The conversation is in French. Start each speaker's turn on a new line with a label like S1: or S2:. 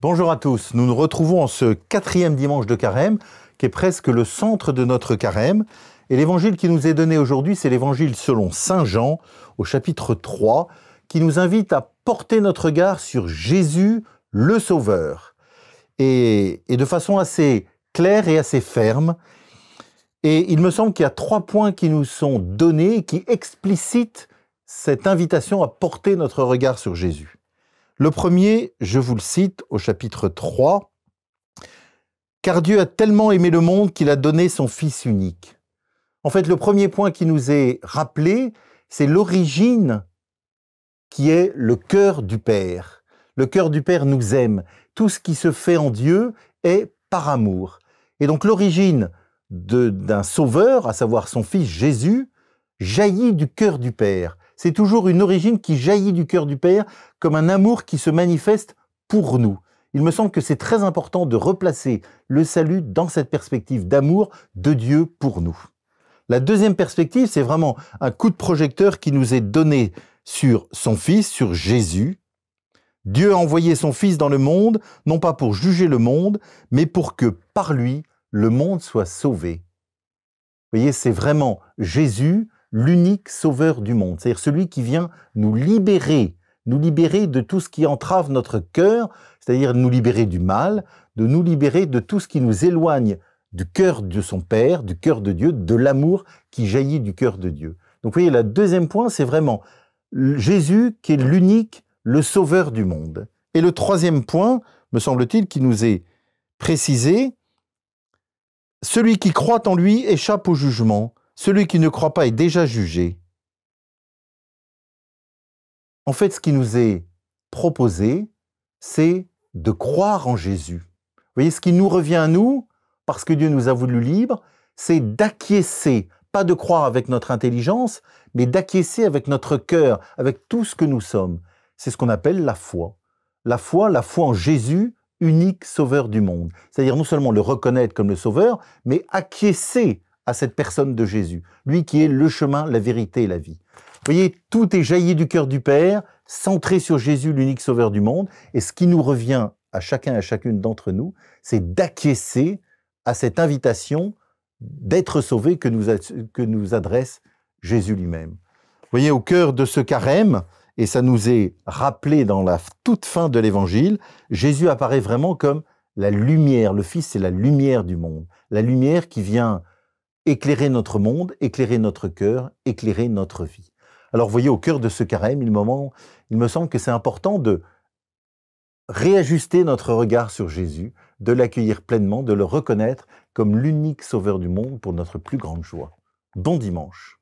S1: Bonjour à tous, nous nous retrouvons en ce quatrième dimanche de carême, qui est presque le centre de notre carême. Et l'évangile qui nous est donné aujourd'hui, c'est l'évangile selon Saint Jean, au chapitre 3, qui nous invite à porter notre regard sur Jésus, le Sauveur. Et, et de façon assez claire et assez ferme. Et il me semble qu'il y a trois points qui nous sont donnés, qui explicitent cette invitation à porter notre regard sur Jésus. Le premier, je vous le cite au chapitre 3, Car Dieu a tellement aimé le monde qu'il a donné son Fils unique. En fait, le premier point qui nous est rappelé, c'est l'origine qui est le cœur du Père. Le cœur du Père nous aime. Tout ce qui se fait en Dieu est par amour. Et donc l'origine d'un sauveur, à savoir son Fils Jésus, jaillit du cœur du Père c'est toujours une origine qui jaillit du cœur du Père, comme un amour qui se manifeste pour nous. Il me semble que c'est très important de replacer le salut dans cette perspective d'amour de Dieu pour nous. La deuxième perspective, c'est vraiment un coup de projecteur qui nous est donné sur son Fils, sur Jésus. Dieu a envoyé son Fils dans le monde, non pas pour juger le monde, mais pour que par lui, le monde soit sauvé. Vous voyez, c'est vraiment Jésus, l'unique sauveur du monde, c'est-à-dire celui qui vient nous libérer, nous libérer de tout ce qui entrave notre cœur, c'est-à-dire nous libérer du mal, de nous libérer de tout ce qui nous éloigne du cœur de son Père, du cœur de Dieu, de l'amour qui jaillit du cœur de Dieu. Donc vous voyez, le deuxième point, c'est vraiment Jésus qui est l'unique, le sauveur du monde. Et le troisième point, me semble-t-il, qui nous est précisé, celui qui croit en lui échappe au jugement, celui qui ne croit pas est déjà jugé. En fait, ce qui nous est proposé, c'est de croire en Jésus. Vous voyez, ce qui nous revient à nous, parce que Dieu nous a voulu libres, c'est d'acquiescer, pas de croire avec notre intelligence, mais d'acquiescer avec notre cœur, avec tout ce que nous sommes. C'est ce qu'on appelle la foi. La foi, la foi en Jésus, unique sauveur du monde. C'est-à-dire non seulement le reconnaître comme le sauveur, mais acquiescer à cette personne de Jésus, lui qui est le chemin, la vérité et la vie. Vous voyez, tout est jailli du cœur du Père, centré sur Jésus, l'unique sauveur du monde, et ce qui nous revient à chacun et à chacune d'entre nous, c'est d'acquiescer à cette invitation d'être sauvé que nous, que nous adresse Jésus lui-même. Vous voyez, au cœur de ce carême, et ça nous est rappelé dans la toute fin de l'Évangile, Jésus apparaît vraiment comme la lumière. Le Fils, c'est la lumière du monde. La lumière qui vient éclairer notre monde, éclairer notre cœur, éclairer notre vie. Alors voyez, au cœur de ce carême, il, il me semble que c'est important de réajuster notre regard sur Jésus, de l'accueillir pleinement, de le reconnaître comme l'unique sauveur du monde pour notre plus grande joie. Bon dimanche